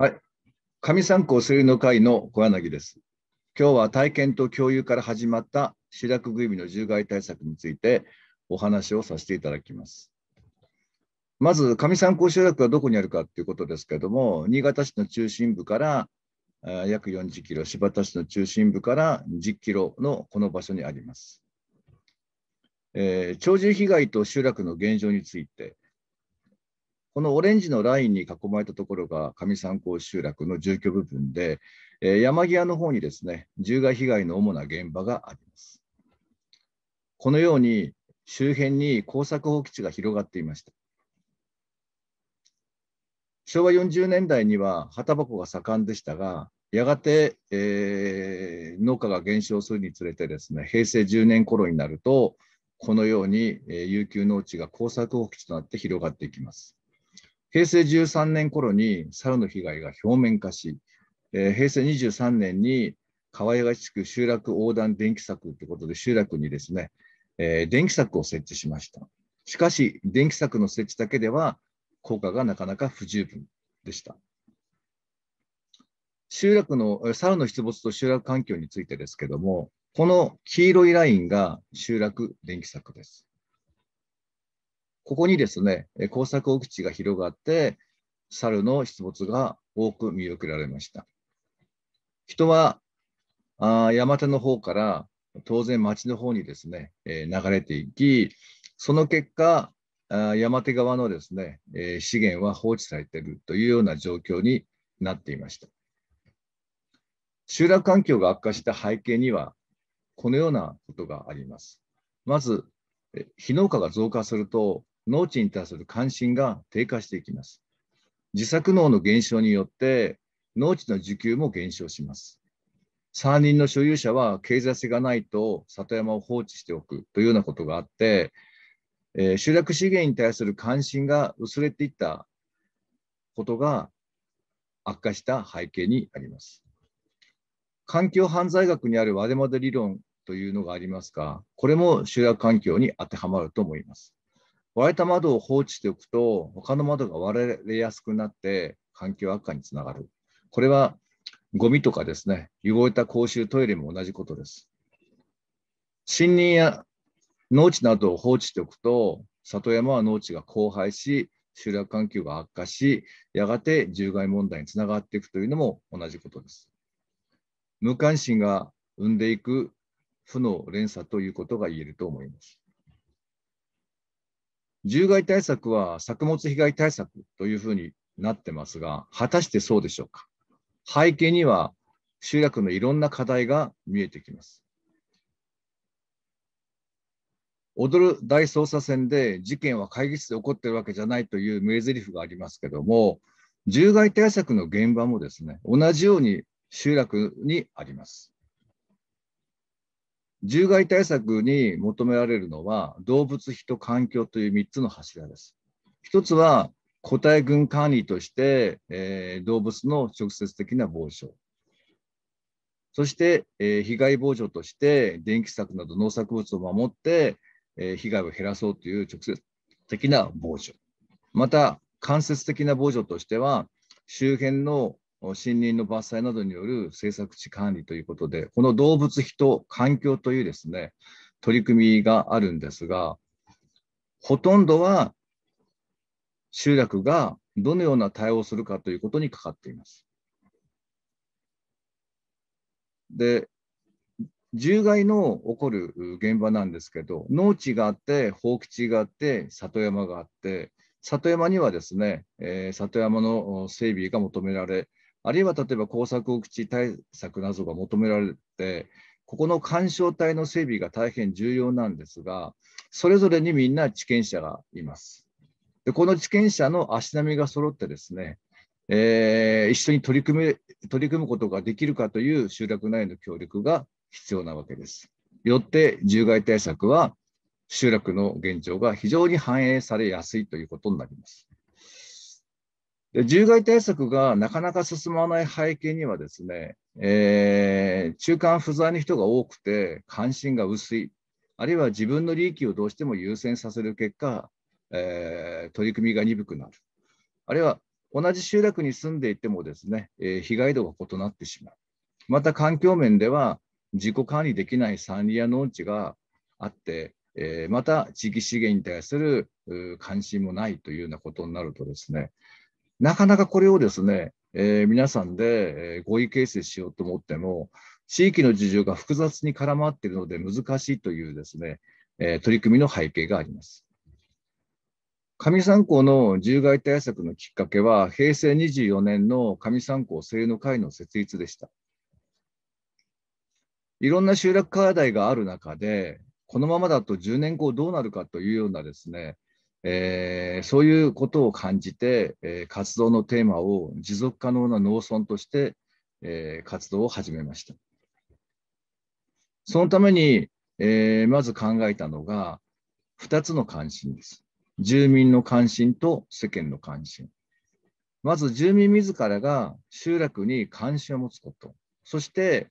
はい。上三高水の会の小柳です。今日は体験と共有から始まった白落ぐいみの獣害対策についてお話をさせていただきます。まず、上三高集落はどこにあるかということですけれども、新潟市の中心部から約40キロ、新発田市の中心部から10キロのこの場所にあります。えー、鳥獣被害と集落の現状について、このオレンジのラインに囲まれたところが上三高集落の住居部分で、えー、山際の方にですね獣害被害の主な現場があります。このように周辺に耕作放棄地が広がっていました。昭和40年代には葉タが盛んでしたが、やがて、えー、農家が減少するにつれてですね、平成10年頃になると、このように、えー、有給農地が耕作放棄地となって広がっていきます。平成13年頃に猿の被害が表面化し、えー、平成23年に河合が地区集落横断電気柵ということで集落にですね、えー、電気柵を設置しました。しかし、電気柵の設置だけでは効果がなかなか不十分でした。集落の、猿の出没と集落環境についてですけども、この黄色いラインが集落電気柵です。ここにですね、耕作奥地が広がって、猿の出没が多く見受けられました。人はあ山手の方から当然町の方にですね、えー、流れていき、その結果、あ山手側のですね、えー、資源は放置されているというような状況になっていました。集落環境が悪化した背景には、このようなことがあります。まず、非農家が増加すると、農地に対する関心が低下していきます。自作農の減少によって農地の需給も減少します。山林の所有者は経済性がないと里山を放置しておくというようなことがあって、えー、集落資源に対する関心が薄れていったことが悪化した背景にあります。環境犯罪学にあるワデマデ理論というのがありますが、これも集約環境に当てはまると思います。割れた窓を放置しておくと、他の窓が割れやすくなって、環境悪化につながる。これはゴミとかですね、汚れた公衆トイレも同じことです。森林や農地などを放置しておくと、里山は農地が荒廃し、集落環境が悪化し、やがて獣害問題につながっていくというのも同じことです。無関心が生んでいく負の連鎖ということが言えると思います。獣害対策は作物被害対策というふうになってますが、果たしてそうでしょうか。背景には集落のいろんな課題が見えてきます。踊る大捜査線で事件は会議室で起こってるわけじゃないという名台詞がありますけども、獣害対策の現場もですね、同じように集落にあります。獣害対策に求められるのは動物、人、環境という3つの柱です。1つは個体群管理として、えー、動物の直接的な防止そして、えー、被害防除として電気柵など農作物を守って、えー、被害を減らそうという直接的な防除また間接的な防除としては周辺の森林の伐採などによる政策地管理ということで、この動物、人、環境というですね、取り組みがあるんですが、ほとんどは集落がどのような対応をするかということにかかっています。で、獣害の起こる現場なんですけど、農地があって、放棄地があって、里山があって、里山にはですね、えー、里山の整備が求められ、あるいは例えば耕作放棄地対策などが求められて、ここの緩衝帯の整備が大変重要なんですが、それぞれにみんな地権者がいます。でこの地権者の足並みが揃ってですね、えー、一緒に取り組め取り組むことができるかという集落内の協力が必要なわけです。よって獣害対策は集落の現状が非常に反映されやすいということになります。で獣害対策がなかなか進まない背景にはですね、えー、中間不在の人が多くて関心が薄い、あるいは自分の利益をどうしても優先させる結果、えー、取り組みが鈍くなる、あるいは同じ集落に住んでいてもですね、えー、被害度が異なってしまう。また環境面では自己管理できない山林や農地があって、えまた地域資源に対する関心もないというようなことになるとですね、なかなかこれをですね、えー、皆さんで合意形成しようと思っても、地域の事情が複雑に絡まっているので難しいというですね、えー、取り組みの背景があります。上三港の獣害対策のきっかけは、平成24年の上三港政の会の設立でした。いろんな集落課題がある中で、このままだと10年後どうなるかというようなですね、えー、そういうことを感じて、えー、活動のテーマを持続可能な農村として、えー、活動を始めました。そのために、えまず考えたのが2つの関心です。住民の関心と世間の関心。まず住民自らが集落に関心を持つこと。そして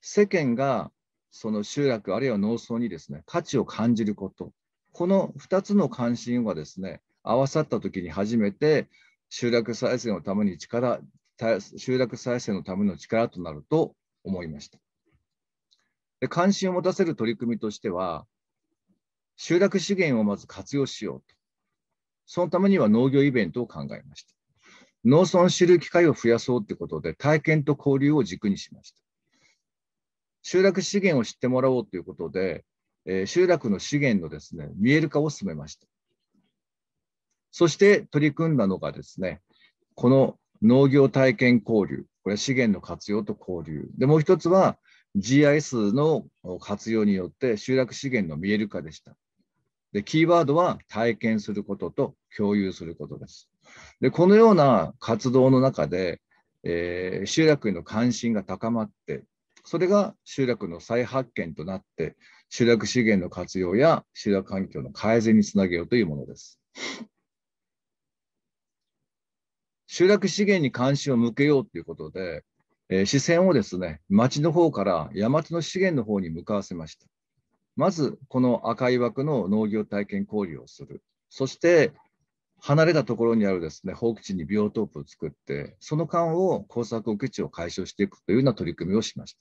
世間がその集落あるいは農村にですね価値を感じること。この2つの関心はですね、合わさった時に初めて集落再生のために力、集落再生のための力となると思いました。で関心を持たせる取り組みとしては、集落資源をまず活用しようと。そのためには農業イベントを考えました。農村を知る機会を増やそうということで、体験と交流を軸にしました。集落資源を知ってもらおうということで、えー、集落の資源のですね、見える化を進めました。そして取り組んだのがですね、この農業体験交流、これは資源の活用と交流。で、もう一つは GIS の活用によって集落資源の見える化でした。で、キーワードは体験することと共有することです。で、このような活動の中で、えー、集落への関心が高まって、それが集落の再発見となって、集落資源の活用や集落環境の改善につなげようというものです。集落資源に関心を向けようということで、えー、視線をですね、町の方から山地の資源の方に向かわせました。まず、この赤い枠の農業体験交流をする。そして、離れたところにあるですね、放棄地にビオトープを作って、その間を耕作受け地を解消していくというような取り組みをしました。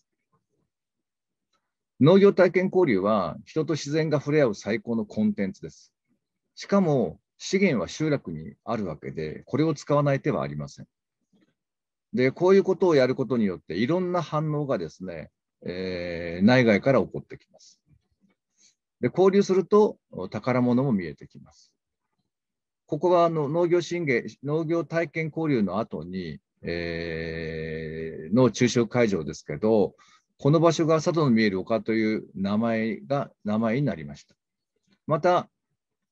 農業体験交流は人と自然が触れ合う最高のコンテンツです。しかも資源は集落にあるわけで、これを使わない手はありません。で、こういうことをやることによって、いろんな反応がですね、えー、内外から起こってきます。で、交流すると宝物も見えてきます。ここはあの農業震源、農業体験交流の後に、えー、の中小会場ですけど、この場所が佐渡の見える丘という名前が、名前になりました。また、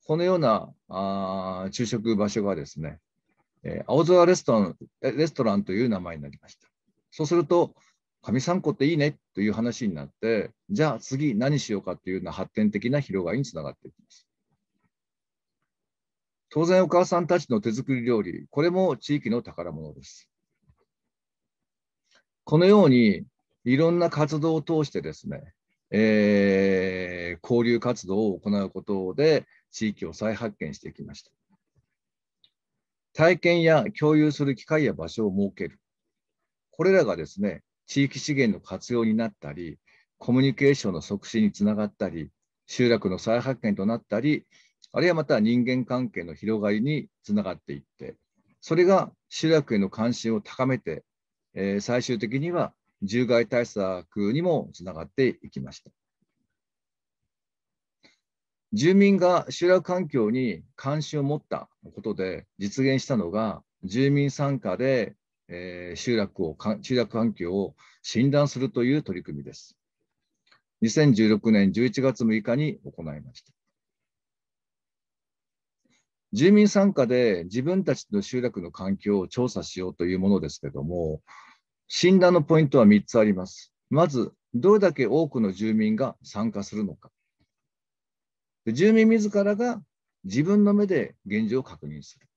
このようなあ昼食場所がですね、えー、青空レストランレストランという名前になりました。そうすると、上三湖っていいねという話になって、じゃあ次何しようかというような発展的な広がりにつながっていきます。当然、お母さんたちの手作り料理、これも地域の宝物です。このように、いろんな活動を通してですね、えー、交流活動を行うことで地域を再発見してきました。体験や共有する機会や場所を設ける。これらがですね、地域資源の活用になったり、コミュニケーションの促進につながったり、集落の再発見となったり、あるいはまた人間関係の広がりにつながっていって、それが集落への関心を高めて、えー、最終的には獣害対策にもつながっていきました。住民が集落環境に関心を持ったことで実現したのが住民参加で、え集落を集落環境を診断するという取り組みです。2016年11月6日に行いました。住民参加で自分たちの集落の環境を調査しようというものですけども、診断のポイントは3つあります。まず、どれだけ多くの住民が参加するのか。住民自らが自分の目で現状を確認する。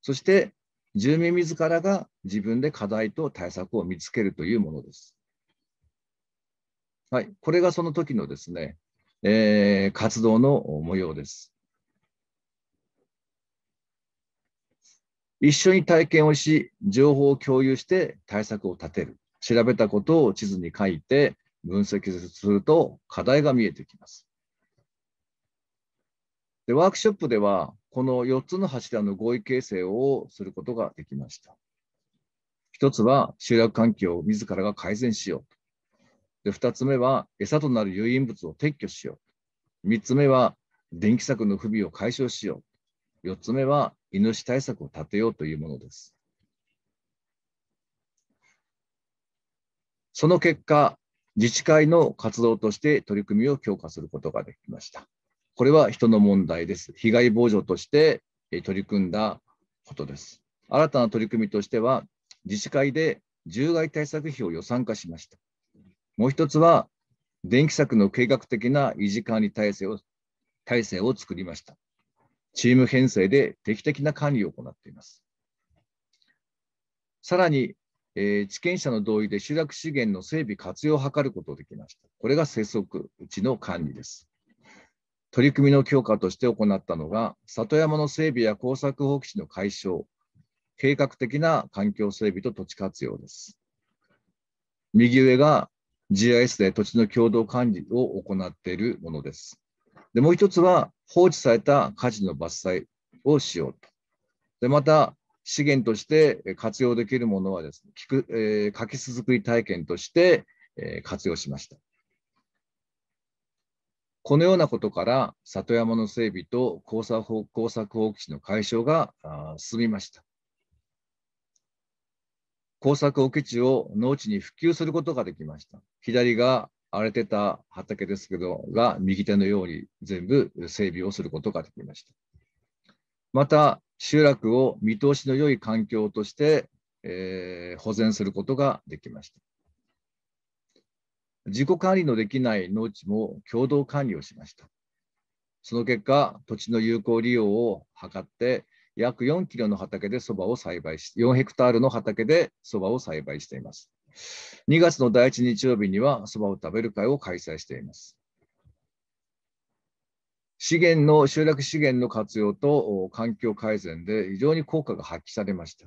そして、住民自らが自分で課題と対策を見つけるというものです。はい、これがその時のですね、えー、活動の模様です。一緒に体験をし、情報を共有して対策を立てる。調べたことを地図に書いて分析すると課題が見えてきます。でワークショップでは、この4つの柱の合意形成をすることができました。1つは集約環境を自らが改善しようで。2つ目は餌となる誘引物を撤去しよう。3つ目は電気柵の不備を解消しよう。4つ目はイ犬シ対策を立てようというものです。その結果、自治会の活動として取り組みを強化することができました。これは人の問題です。被害防除として取り組んだことです。新たな取り組みとしては、自治会で獣害対策費を予算化しました。もう一つは、電気柵の計画的な維持管理体制を体制を作りました。チーム編成で定期的な管理を行っています。さらに、えー、地権者の同意で集落資源の整備活用を図ることができました。これが生息地の管理です。取り組みの強化として行ったのが、里山の整備や耕作放棄地の解消、計画的な環境整備と土地活用です。右上が GIS で土地の共同管理を行っているものです。で、もう一つは放置された火事の伐採をしようと。で、また資源として活用できるものはですね、聞くえー、かきくり体験として、えー、活用しました。このようなことから里山の整備と耕作耕作放棄地の解消が進みました。耕作放棄地を農地に普及することができました。左が荒れてた畑ですけど、が右手のように全部整備をすることができました。また、集落を見通しの良い環境として、えー、保全することができました。自己管理のできない農地も共同管理をしました。その結果、土地の有効利用を図って、約4キロの畑でそばを栽培し、4ヘクタールの畑でそばを栽培しています。2月の第1日曜日にはそばを食べる会を開催しています。資源の、集落資源の活用と環境改善で非常に効果が発揮されました。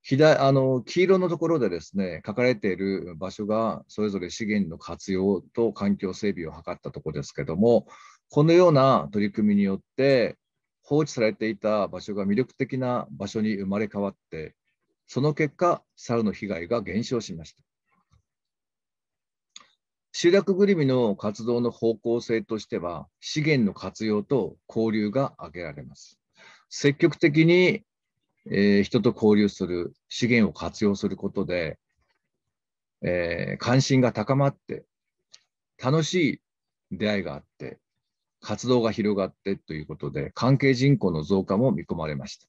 左あの黄色のところでですね書かれている場所がそれぞれ資源の活用と環境整備を図ったところですけどもこのような取り組みによって放置されていた場所が魅力的な場所に生まれ変わってその結果、猿の被害が減少しました。集落ぐるみの活動の方向性としては、資源の活用と交流が挙げられます。積極的に、えー、人と交流する、資源を活用することで、えー、関心が高まって、楽しい出会いがあって、活動が広がってということで、関係人口の増加も見込まれました。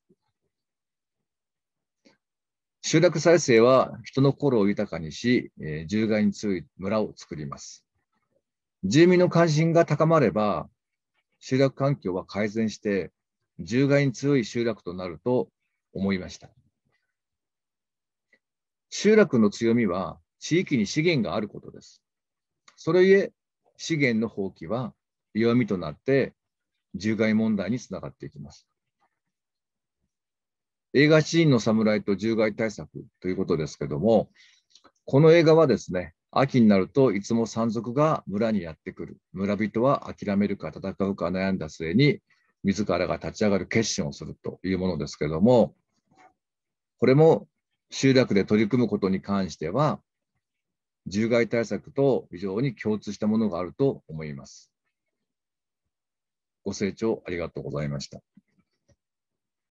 集落再生は人の心を豊かにし、えー、獣害に強い村を作ります。住民の関心が高まれば、集落環境は改善して、獣害に強い集落となると思いました。集落の強みは地域に資源があることです。それゆえ、資源の放棄は弱みとなって、獣害問題につながっていきます。映画シーンの侍と獣害対策ということですけども、この映画はですね、秋になるといつも山賊が村にやってくる。村人は諦めるか戦うか悩んだ末に、自らが立ち上がる決心をするというものですけども、これも集落で取り組むことに関しては、獣害対策と非常に共通したものがあると思います。ご清聴ありがとうございました。